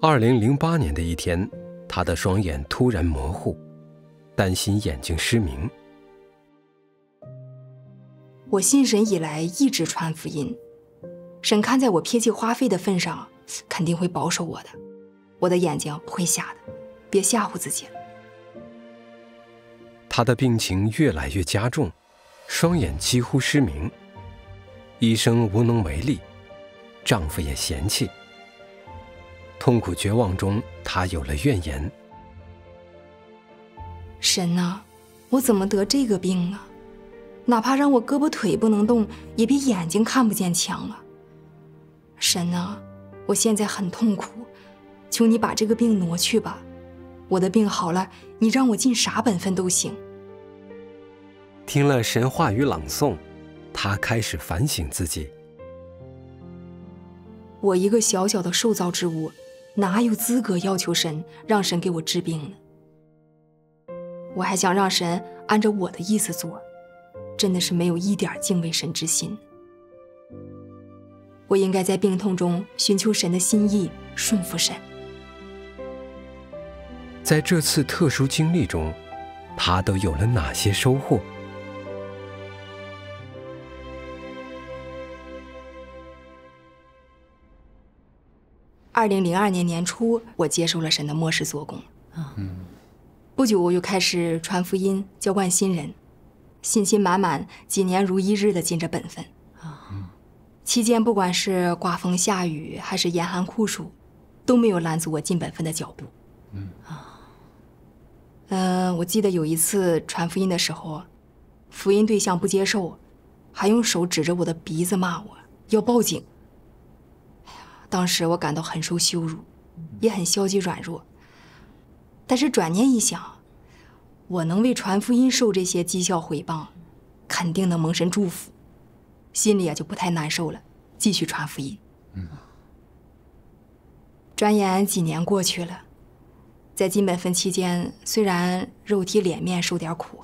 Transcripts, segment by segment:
二零零八年的一天，他的双眼突然模糊，担心眼睛失明。我信神以来一直传福音，神看在我撇弃花费的份上，肯定会保守我的，我的眼睛不会瞎的，别吓唬自己了。他的病情越来越加重，双眼几乎失明，医生无能为力，丈夫也嫌弃。痛苦绝望中，他有了怨言：“神呐，我怎么得这个病啊？哪怕让我胳膊腿不能动，也比眼睛看不见强啊！神呐，我现在很痛苦，求你把这个病挪去吧。我的病好了，你让我尽啥本分都行。”听了神话与朗诵，他开始反省自己：“我一个小小的受造之物。”哪有资格要求神让神给我治病呢？我还想让神按照我的意思做，真的是没有一点敬畏神之心。我应该在病痛中寻求神的心意，顺服神。在这次特殊经历中，他都有了哪些收获？二零零二年年初，我接受了神的末世做工嗯，不久我就开始传福音、浇灌新人，信心满满，几年如一日的尽着本分啊。期间，不管是刮风下雨，还是严寒酷暑，都没有拦阻我尽本分的脚步。嗯啊。嗯，我记得有一次传福音的时候，福音对象不接受，还用手指着我的鼻子骂我，要报警。当时我感到很受羞辱，也很消极软弱。但是转念一想，我能为传福音受这些讥笑毁谤，肯定能蒙神祝福，心里也就不太难受了，继续传福音。嗯。转眼几年过去了，在金本分期间，虽然肉体脸面受点苦，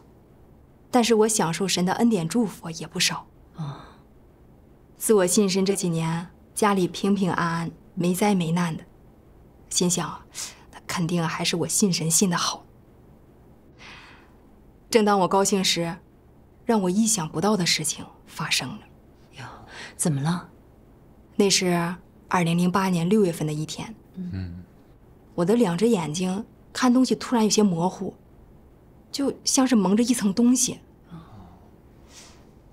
但是我享受神的恩典祝福也不少啊。自我信神这几年。家里平平安安，没灾没难的，心想，那肯定还是我信神信的好。正当我高兴时，让我意想不到的事情发生了。哟，怎么了？那是二零零八年六月份的一天。嗯，我的两只眼睛看东西突然有些模糊，就像是蒙着一层东西。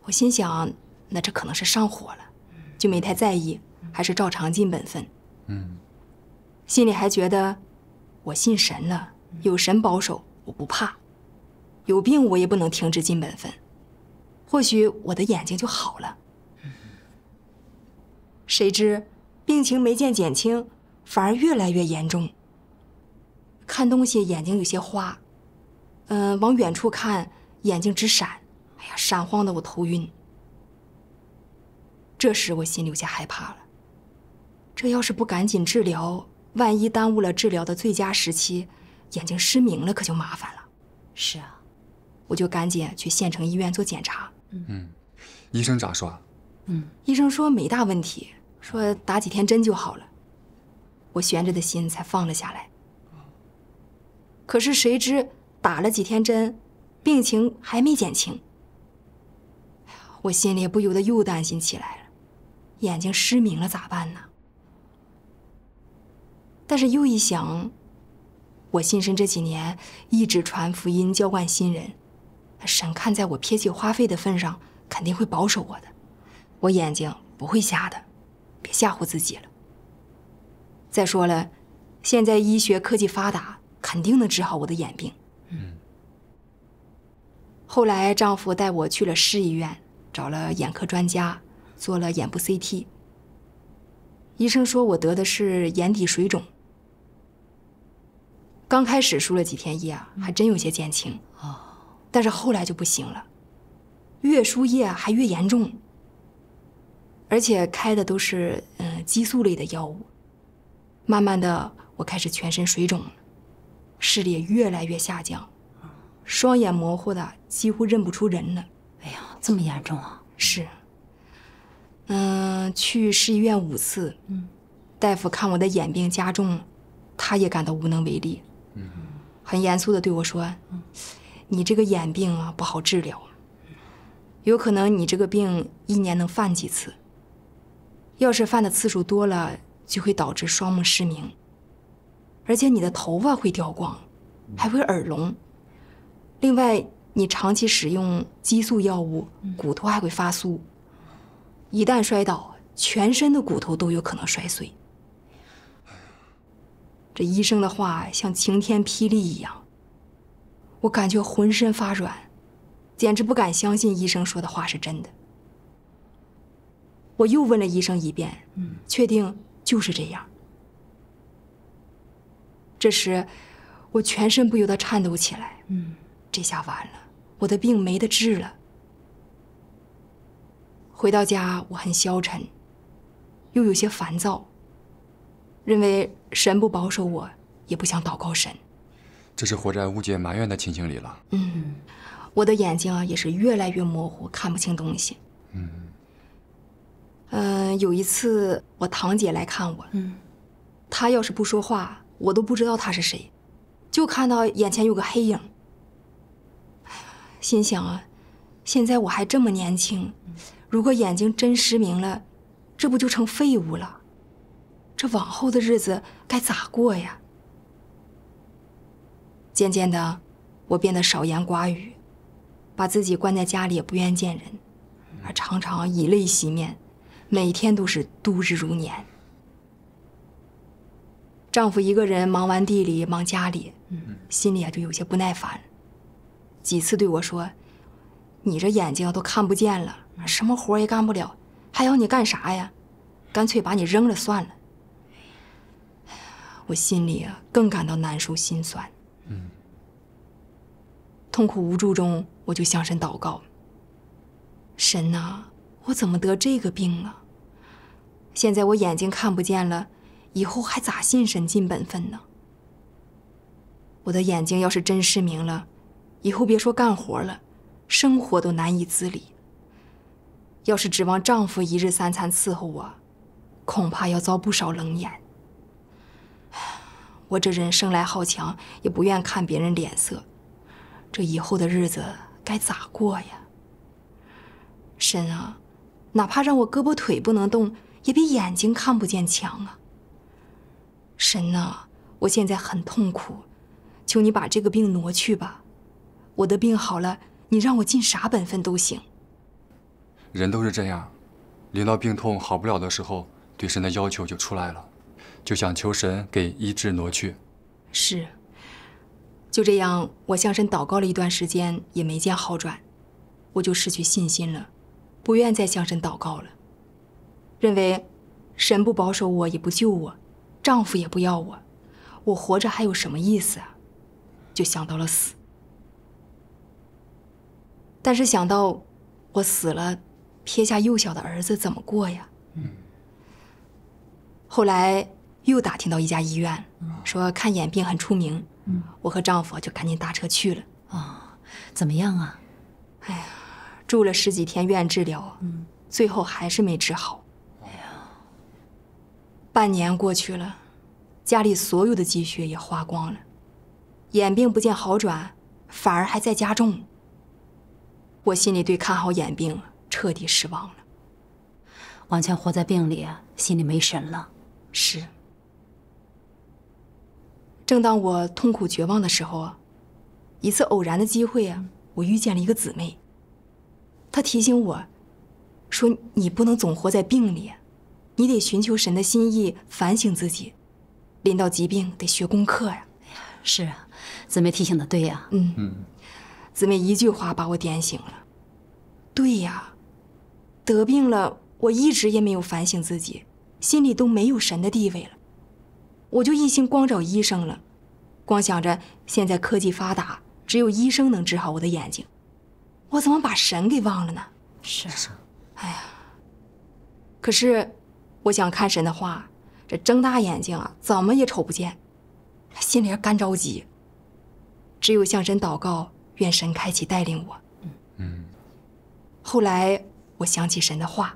我心想，那这可能是上火了，就没太在意。还是照常尽本分，嗯，心里还觉得，我信神了，有神保守，我不怕，有病我也不能停止尽本分，或许我的眼睛就好了。谁知病情没见减轻，反而越来越严重。看东西眼睛有些花，嗯，往远处看眼睛直闪，哎呀，闪晃的我头晕。这时我心里有些害怕了。这要是不赶紧治疗，万一耽误了治疗的最佳时期，眼睛失明了可就麻烦了。是啊，我就赶紧去县城医院做检查。嗯，医生咋说嗯，医生说没大问题，说打几天针就好了。我悬着的心才放了下来。可是谁知打了几天针，病情还没减轻。我心里不由得又担心起来了，眼睛失明了咋办呢？但是又一想，我信神这几年一直传福音、浇灌新人，神看在我撇起花费的份上，肯定会保守我的。我眼睛不会瞎的，别吓唬自己了。再说了，现在医学科技发达，肯定能治好我的眼病。嗯。后来丈夫带我去了市医院，找了眼科专家，做了眼部 CT。医生说我得的是眼底水肿。刚开始输了几天液，还真有些减轻哦，但是后来就不行了，越输液还越严重。而且开的都是嗯激素类的药物，慢慢的我开始全身水肿视力越来越下降，双眼模糊的几乎认不出人了。哎呀，这么严重啊！是，嗯，去市医院五次，嗯，大夫看我的眼病加重，他也感到无能为力。嗯，很严肃的对我说：“你这个眼病啊，不好治疗。有可能你这个病一年能犯几次。要是犯的次数多了，就会导致双目失明，而且你的头发会掉光，还会耳聋。另外，你长期使用激素药物，骨头还会发酥。一旦摔倒，全身的骨头都有可能摔碎。”医生的话像晴天霹雳一样，我感觉浑身发软，简直不敢相信医生说的话是真的。我又问了医生一遍，确定就是这样。这时，我全身不由得颤抖起来。嗯，这下完了，我的病没得治了。回到家，我很消沉，又有些烦躁。认为神不保守我，也不想祷告神，这是活在误解埋怨的情形里了。嗯，我的眼睛啊也是越来越模糊，看不清东西。嗯。嗯，有一次我堂姐来看我，嗯，她要是不说话，我都不知道她是谁，就看到眼前有个黑影。心想啊，现在我还这么年轻，如果眼睛真失明了，这不就成废物了？这往后的日子该咋过呀？渐渐的，我变得少言寡语，把自己关在家里，也不愿见人，还常常以泪洗面，每天都是度日如年。丈夫一个人忙完地里，忙家里，心里啊就有些不耐烦，几次对我说：“你这眼睛都看不见了，什么活也干不了，还要你干啥呀？干脆把你扔了算了。”我心里啊，更感到难受、心酸。嗯。痛苦无助中，我就向神祷告：“神呐，我怎么得这个病啊？现在我眼睛看不见了，以后还咋信神、尽本分呢？我的眼睛要是真失明了，以后别说干活了，生活都难以自理。要是指望丈夫一日三餐伺候我，恐怕要遭不少冷眼。”我这人生来好强，也不愿看别人脸色，这以后的日子该咋过呀？神啊，哪怕让我胳膊腿不能动，也比眼睛看不见强啊！神呐，我现在很痛苦，求你把这个病挪去吧。我的病好了，你让我尽啥本分都行。人都是这样，临到病痛好不了的时候，对神的要求就出来了。就想求神给医治挪去，是。就这样，我向神祷告了一段时间，也没见好转，我就失去信心了，不愿再向神祷告了，认为神不保守我，也不救我，丈夫也不要我，我活着还有什么意思啊？就想到了死。但是想到我死了，撇下幼小的儿子怎么过呀？嗯。后来。又打听到一家医院，说看眼病很出名，我和丈夫就赶紧打车去了。啊，怎么样啊？哎呀，住了十几天院治疗，嗯，最后还是没治好。哎呀，半年过去了，家里所有的积蓄也花光了，眼病不见好转，反而还在加重。我心里对看好眼病彻底失望了，完全活在病里，心里没神了。是。正当我痛苦绝望的时候，啊，一次偶然的机会啊，我遇见了一个姊妹，她提醒我，说你不能总活在病里，你得寻求神的心意，反省自己。临到疾病得学功课呀。是啊，姊妹提醒的对呀。嗯嗯，姊妹一句话把我点醒了。对呀，得病了，我一直也没有反省自己，心里都没有神的地位了。我就一心光找医生了，光想着现在科技发达，只有医生能治好我的眼睛，我怎么把神给忘了呢？是，哎呀，可是我想看神的话，这睁大眼睛啊，怎么也瞅不见，心里也干着急。只有向神祷告，愿神开启带领我。嗯嗯，后来我想起神的话。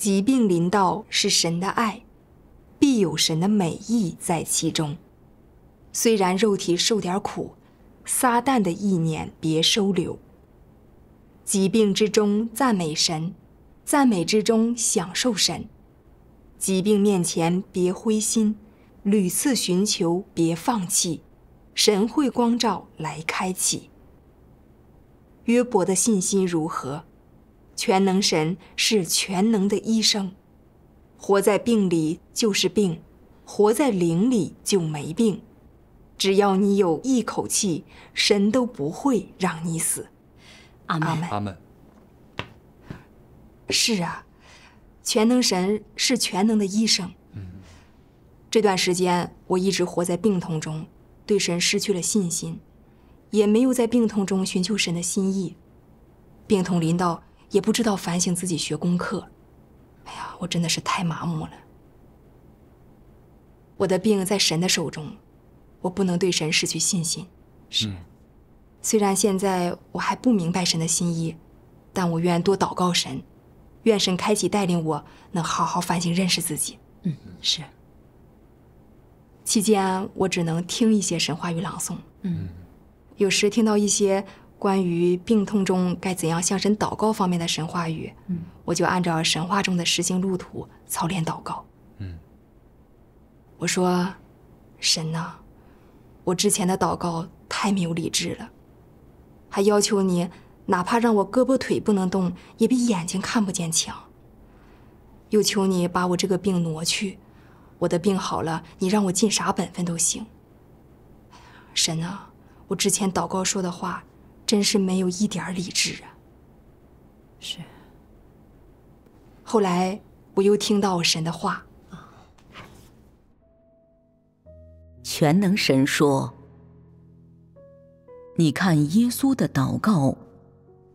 疾病临到是神的爱，必有神的美意在其中。虽然肉体受点苦，撒旦的意念别收留。疾病之中赞美神，赞美之中享受神。疾病面前别灰心，屡次寻求别放弃，神会光照来开启。约伯的信心如何？全能神是全能的医生，活在病里就是病，活在灵里就没病。只要你有一口气，神都不会让你死。阿妈们，阿门。是啊，全能神是全能的医生。这段时间我一直活在病痛中，对神失去了信心，也没有在病痛中寻求神的心意。病痛临到。也不知道反省自己学功课，哎呀，我真的是太麻木了。我的病在神的手中，我不能对神失去信心。是，虽然现在我还不明白神的心意，但我愿多祷告神，愿神开启带领我，能好好反省认识自己。嗯，是。期间我只能听一些神话与朗诵，嗯，有时听到一些。关于病痛中该怎样向神祷告方面的神话语，我就按照神话中的实行路途操练祷告。我说：“神呐，我之前的祷告太没有理智了，还要求你哪怕让我胳膊腿不能动，也比眼睛看不见强。又求你把我这个病挪去，我的病好了，你让我尽啥本分都行。神啊，我之前祷告说的话。”真是没有一点理智啊！是。后来我又听到神的话，全能神说：“你看耶稣的祷告，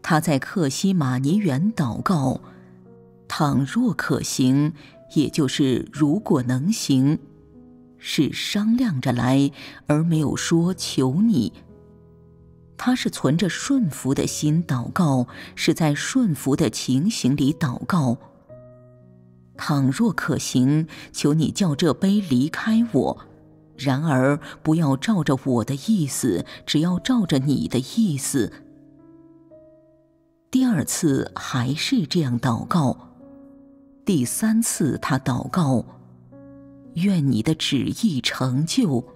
他在克西马尼园祷告，倘若可行，也就是如果能行，是商量着来，而没有说求你。”他是存着顺服的心祷告，是在顺服的情形里祷告。倘若可行，求你叫这杯离开我；然而不要照着我的意思，只要照着你的意思。第二次还是这样祷告。第三次他祷告：愿你的旨意成就。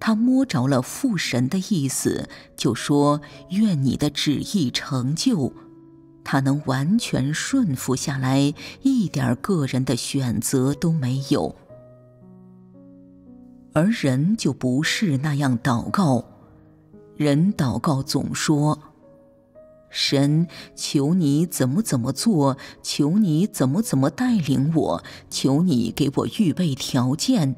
他摸着了父神的意思，就说：“愿你的旨意成就。”他能完全顺服下来，一点个人的选择都没有。而人就不是那样祷告，人祷告总说：“神，求你怎么怎么做，求你怎么怎么带领我，求你给我预备条件。”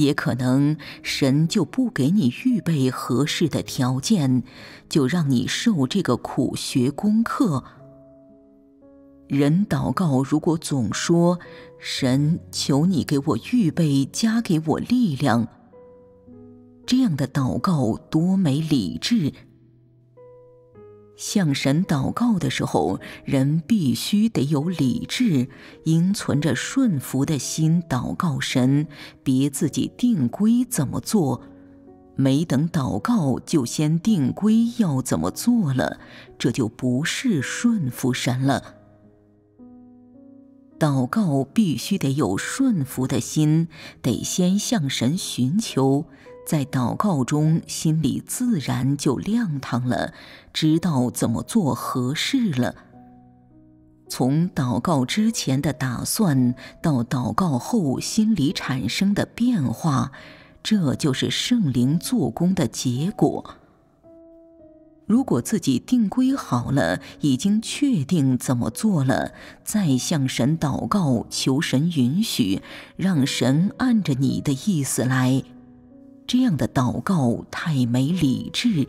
也可能神就不给你预备合适的条件，就让你受这个苦学功课。人祷告如果总说“神，求你给我预备，加给我力量”，这样的祷告多没理智。向神祷告的时候，人必须得有理智，应存着顺服的心祷告神，别自己定规怎么做。没等祷告，就先定规要怎么做了，这就不是顺服神了。祷告必须得有顺服的心，得先向神寻求。在祷告中，心里自然就亮堂了，知道怎么做合适了。从祷告之前的打算到祷告后心里产生的变化，这就是圣灵做工的结果。如果自己定规好了，已经确定怎么做了，再向神祷告，求神允许，让神按着你的意思来。这样的祷告太没理智。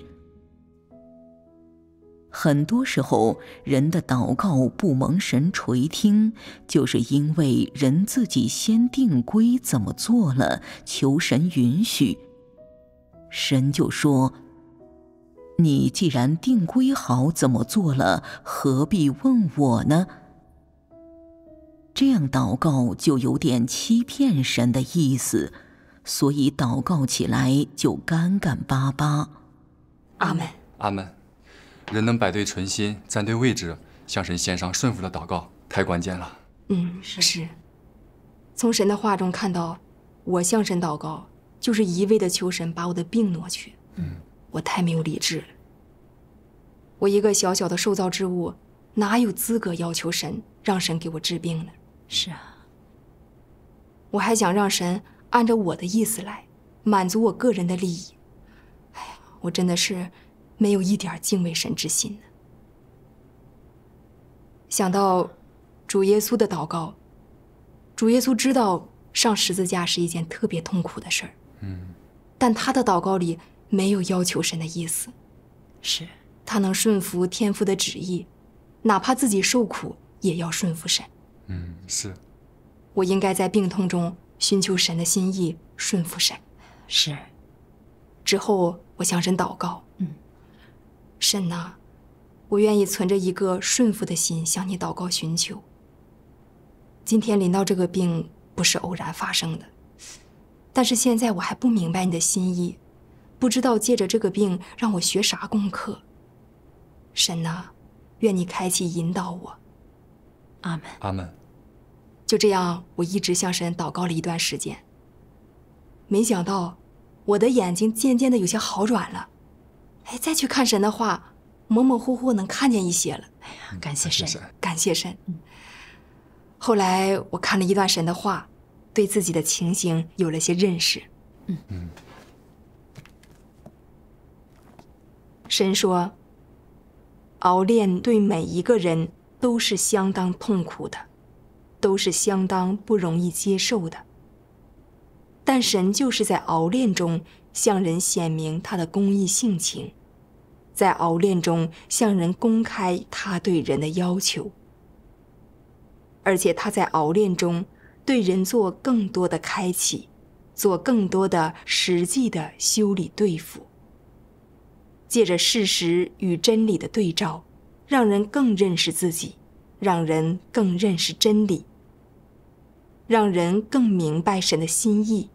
很多时候，人的祷告不蒙神垂听，就是因为人自己先定规怎么做了，求神允许。神就说：“你既然定规好怎么做了，何必问我呢？”这样祷告就有点欺骗神的意思。所以祷告起来就干干巴巴。阿门。阿门。人能摆对存心，站对位置，向神献上顺服的祷告，太关键了。嗯，是。从神的话中看到，我向神祷告，就是一味的求神把我的病挪去。嗯。我太没有理智了。我一个小小的受造之物，哪有资格要求神让神给我治病呢？是啊。我还想让神。按照我的意思来，满足我个人的利益。哎，呀，我真的是没有一点敬畏神之心呢。想到主耶稣的祷告，主耶稣知道上十字架是一件特别痛苦的事儿。嗯，但他的祷告里没有要求神的意思。是，他能顺服天父的旨意，哪怕自己受苦也要顺服神。嗯，是。我应该在病痛中。寻求神的心意，顺服神。是。之后我向神祷告。嗯。神呐，我愿意存着一个顺服的心向你祷告寻求。今天临到这个病不是偶然发生的，但是现在我还不明白你的心意，不知道借着这个病让我学啥功课。神呐，愿你开启引导我。阿门。阿门。就这样，我一直向神祷告了一段时间。没想到，我的眼睛渐渐的有些好转了。哎，再去看神的话，模模糊糊能看见一些了。哎呀，感谢神，感谢神。后来我看了一段神的话，对自己的情形有了些认识。嗯嗯。神说：“熬炼对每一个人都是相当痛苦的。”都是相当不容易接受的，但神就是在熬炼中向人显明他的公义性情，在熬炼中向人公开他对人的要求，而且他在熬炼中对人做更多的开启，做更多的实际的修理对付，借着事实与真理的对照，让人更认识自己，让人更认识真理。让人更明白神的心意，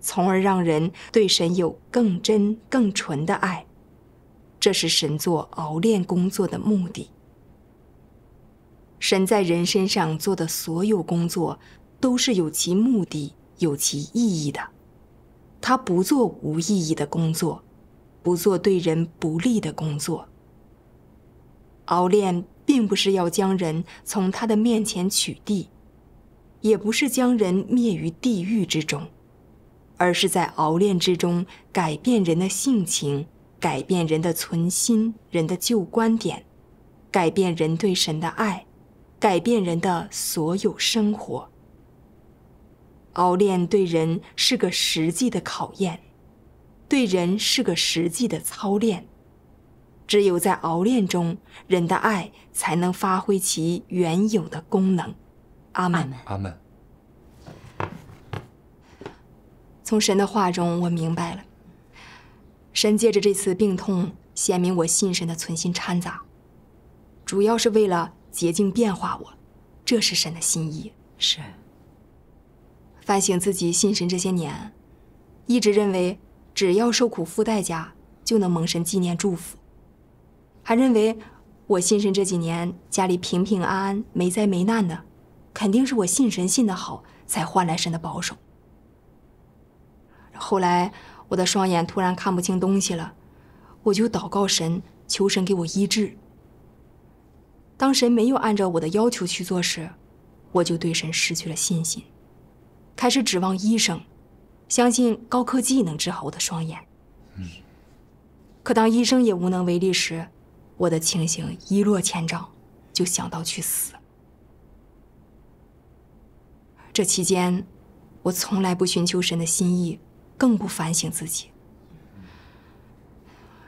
从而让人对神有更真、更纯的爱。这是神做熬炼工作的目的。神在人身上做的所有工作，都是有其目的、有其意义的。他不做无意义的工作，不做对人不利的工作。熬炼并不是要将人从他的面前取缔。也不是将人灭于地狱之中，而是在熬炼之中改变人的性情，改变人的存心，人的旧观点，改变人对神的爱，改变人的所有生活。熬炼对人是个实际的考验，对人是个实际的操练。只有在熬炼中，人的爱才能发挥其原有的功能。阿门，阿门。从神的话中，我明白了，神借着这次病痛，显明我信神的存心掺杂，主要是为了洁净变化我，这是神的心意。是。反省自己信神这些年，一直认为只要受苦付代价，就能蒙神纪念祝福，还认为我信神这几年家里平平安安，没灾没难的。肯定是我信神信的好，才换来神的保守。后来我的双眼突然看不清东西了，我就祷告神，求神给我医治。当神没有按照我的要求去做时，我就对神失去了信心，开始指望医生，相信高科技能治好我的双眼。可当医生也无能为力时，我的情形一落千丈，就想到去死。这期间，我从来不寻求神的心意，更不反省自己。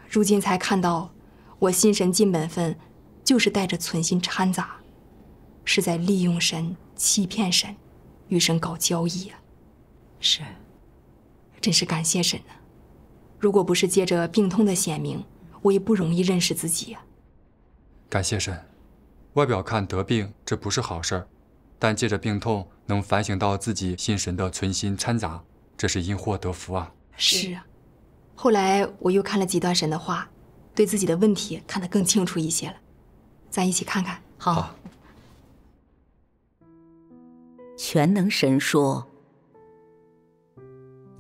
如今才看到，我心神尽本分，就是带着存心掺杂，是在利用神、欺骗神，与神搞交易啊！是，真是感谢神呢。如果不是借着病痛的显明，我也不容易认识自己呀。感谢神，外表看得病，这不是好事儿，但借着病痛。能反省到自己信神的存心掺杂，这是因祸得福啊！是啊，后来我又看了几段神的话，对自己的问题看得更清楚一些了。咱一起看看。好。全能神说。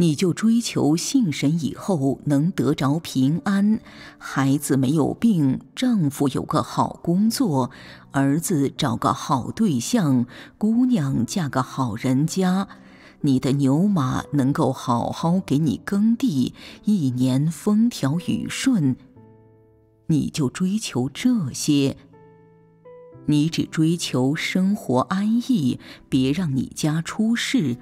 你就追求信神以后能得着平安，孩子没有病，丈夫有个好工作，儿子找个好对象，姑娘嫁个好人家，你的牛马能够好好给你耕地，一年风调雨顺。你就追求这些，你只追求生活安逸，别让你家出事。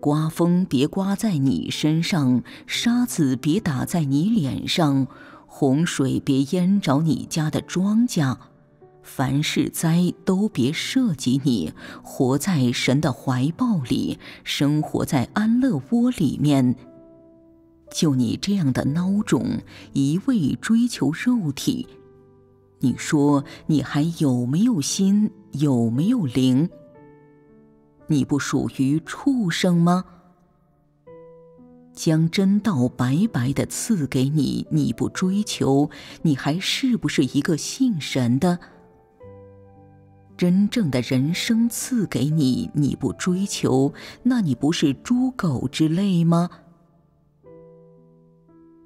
刮风别刮在你身上，沙子别打在你脸上，洪水别淹着你家的庄稼，凡是灾都别涉及你。活在神的怀抱里，生活在安乐窝里面。就你这样的孬种，一味追求肉体，你说你还有没有心，有没有灵？你不属于畜生吗？将真道白白的赐给你，你不追求，你还是不是一个信神的？真正的人生赐给你，你不追求，那你不是猪狗之类吗？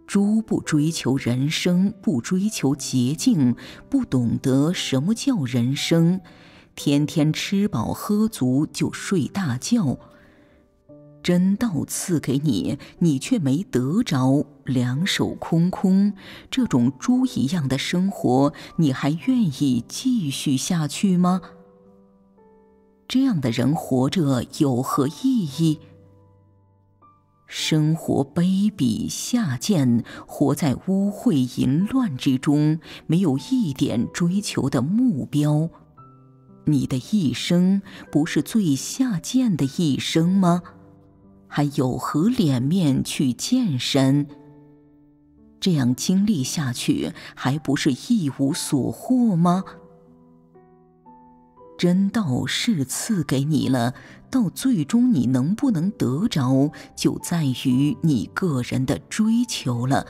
猪不追求人生，不追求捷径，不懂得什么叫人生。天天吃饱喝足就睡大觉。真道赐给你，你却没得着，两手空空，这种猪一样的生活，你还愿意继续下去吗？这样的人活着有何意义？生活卑鄙下贱，活在污秽淫乱之中，没有一点追求的目标。你的一生不是最下贱的一生吗？还有何脸面去健身？这样经历下去，还不是一无所获吗？真道是赐给你了，到最终你能不能得着，就在于你个人的追求了。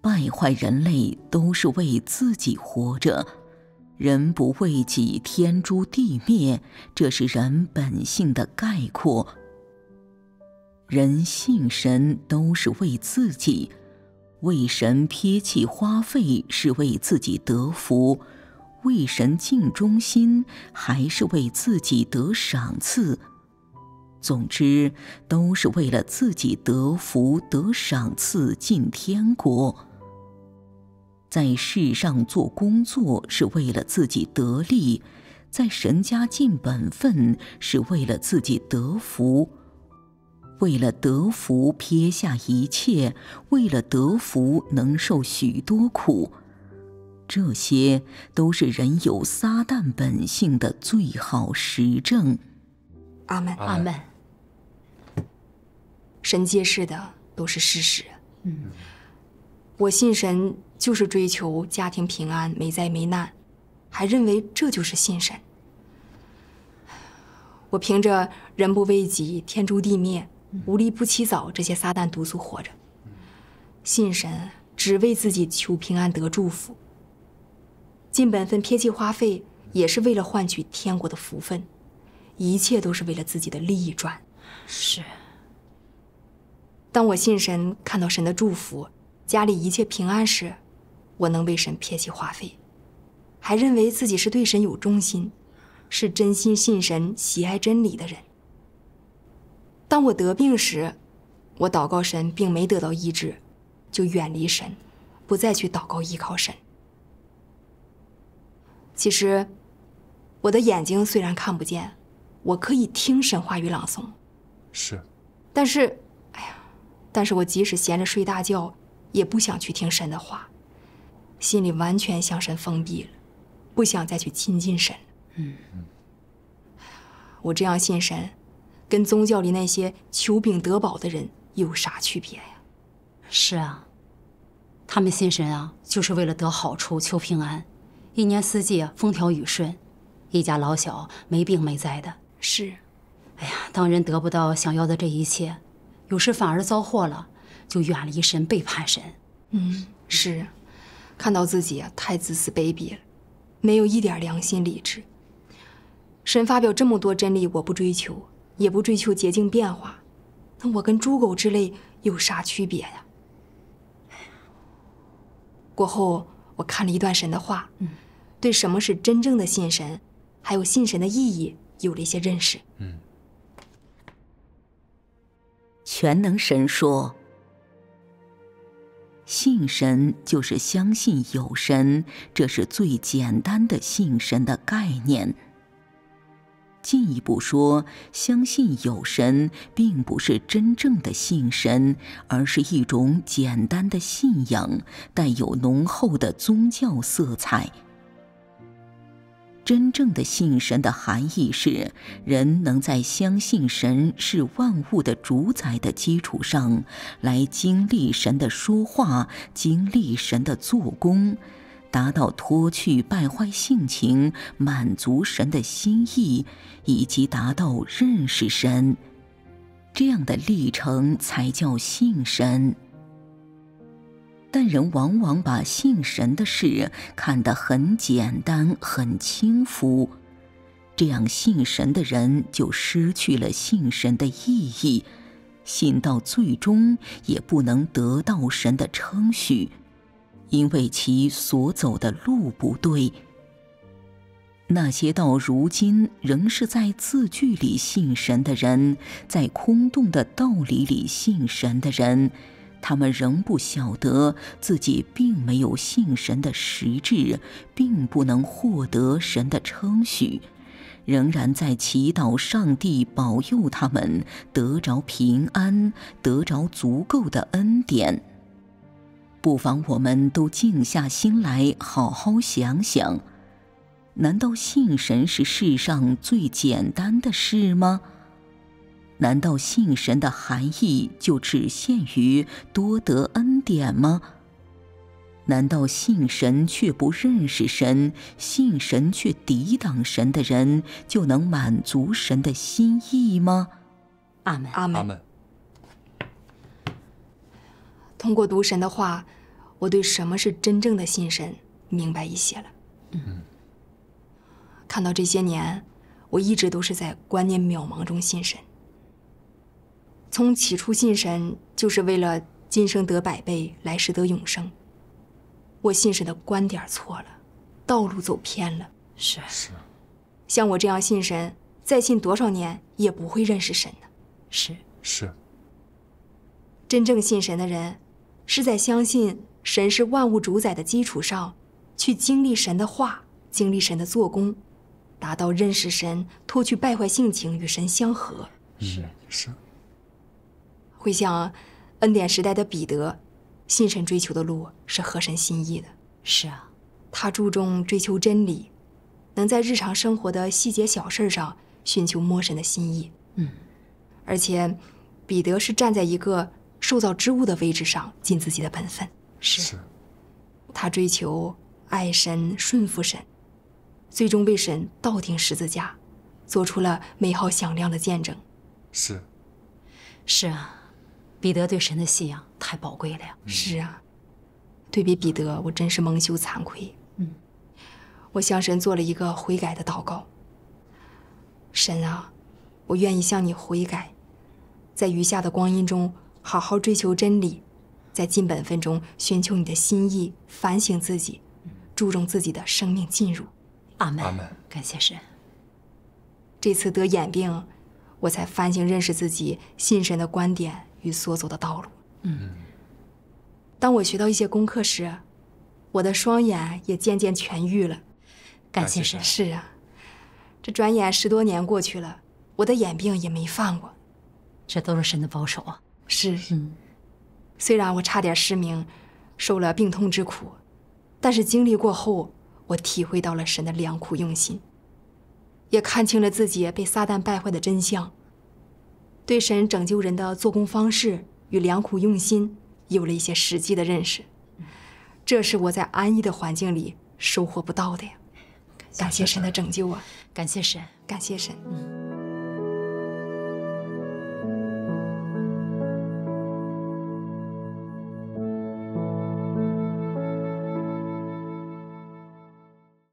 败坏人类都是为自己活着。人不为己，天诛地灭。这是人本性的概括。人性神都是为自己，为神撇弃花费是为自己得福，为神尽忠心还是为自己得赏赐。总之，都是为了自己得福、得赏赐、进天国。在世上做工作是为了自己得利，在神家尽本分是为了自己得福。为了得福撇下一切，为了得福能受许多苦，这些都是人有撒旦本性的最好实证。阿门，阿门。神揭示的都是事实。嗯，我信神。就是追求家庭平安、没灾没难，还认为这就是信神。我凭着“人不为己，天诛地灭”“无利不起早”这些撒旦毒素活着，信神只为自己求平安得祝福，尽本分、撇弃花费也是为了换取天国的福分，一切都是为了自己的利益转。是。当我信神，看到神的祝福，家里一切平安时。我能为神撇弃花费，还认为自己是对神有忠心，是真心信神、喜爱真理的人。当我得病时，我祷告神，并没得到医治，就远离神，不再去祷告、依靠神。其实，我的眼睛虽然看不见，我可以听神话语朗诵。是，但是，哎呀，但是我即使闲着睡大觉，也不想去听神的话。心里完全向神封闭了，不想再去亲近神嗯我这样信神，跟宗教里那些求饼得保的人有啥区别呀？是啊，他们信神啊，就是为了得好处、求平安，一年四季风调雨顺，一家老小没病没灾的。是。哎呀，当人得不到想要的这一切，有时反而遭祸了，就远离神，背叛神。嗯，是。看到自己啊，太自私卑鄙了，没有一点良心理智。神发表这么多真理，我不追求，也不追求捷径变化，那我跟猪狗之类有啥区别呀？过后我看了一段神的话，嗯，对什么是真正的信神，还有信神的意义有了一些认识。嗯。全能神说。信神就是相信有神，这是最简单的信神的概念。进一步说，相信有神并不是真正的信神，而是一种简单的信仰，带有浓厚的宗教色彩。真正的信神的含义是，人能在相信神是万物的主宰的基础上，来经历神的说话，经历神的做工，达到脱去败坏性情，满足神的心意，以及达到认识神。这样的历程才叫信神。但人往往把信神的事看得很简单、很轻浮，这样信神的人就失去了信神的意义，信到最终也不能得到神的称许，因为其所走的路不对。那些到如今仍是在字句里信神的人，在空洞的道理里信神的人。他们仍不晓得自己并没有信神的实质，并不能获得神的称许，仍然在祈祷上帝保佑他们得着平安，得着足够的恩典。不妨我们都静下心来，好好想想：难道信神是世上最简单的事吗？难道信神的含义就只限于多得恩典吗？难道信神却不认识神，信神却抵挡神的人就能满足神的心意吗？阿门，阿门，通过读神的话，我对什么是真正的心神明白一些了。嗯，看到这些年，我一直都是在观念渺茫中信神。从起初信神，就是为了今生得百倍，来世得永生。我信神的观点错了，道路走偏了。是是，像我这样信神，再信多少年也不会认识神的。是是。真正信神的人，是在相信神是万物主宰的基础上，去经历神的话，经历神的做工，达到认识神，脱去败坏性情，与神相合。是是。会像恩典时代的彼得，信神追求的路是合神心意的。是啊，他注重追求真理，能在日常生活的细节小事上寻求摸神的心意。嗯，而且彼得是站在一个塑造之物的位置上，尽自己的本分。是，他追求爱神顺服神，最终为神倒钉十字架，做出了美好响亮的见证。是，是啊。彼得对神的信仰太宝贵了。呀。是啊，对比彼得，我真是蒙羞惭愧。嗯，我向神做了一个悔改的祷告。神啊，我愿意向你悔改，在余下的光阴中好好追求真理，在尽本分中寻求你的心意，反省自己，注重自己的生命进入。阿门。阿门。感谢神。这次得眼病，我才反省认识自己信神的观点。与所走的道路。嗯，当我学到一些功课时，我的双眼也渐渐痊愈了。感谢神！是啊，这转眼十多年过去了，我的眼病也没犯过。这都是神的保守啊！是。嗯，虽然我差点失明，受了病痛之苦，但是经历过后，我体会到了神的良苦用心，也看清了自己被撒旦败坏的真相。对神拯救人的做工方式与良苦用心，有了一些实际的认识，这是我在安逸的环境里收获不到的呀。感谢神的拯救啊！感谢神！感谢神！嗯。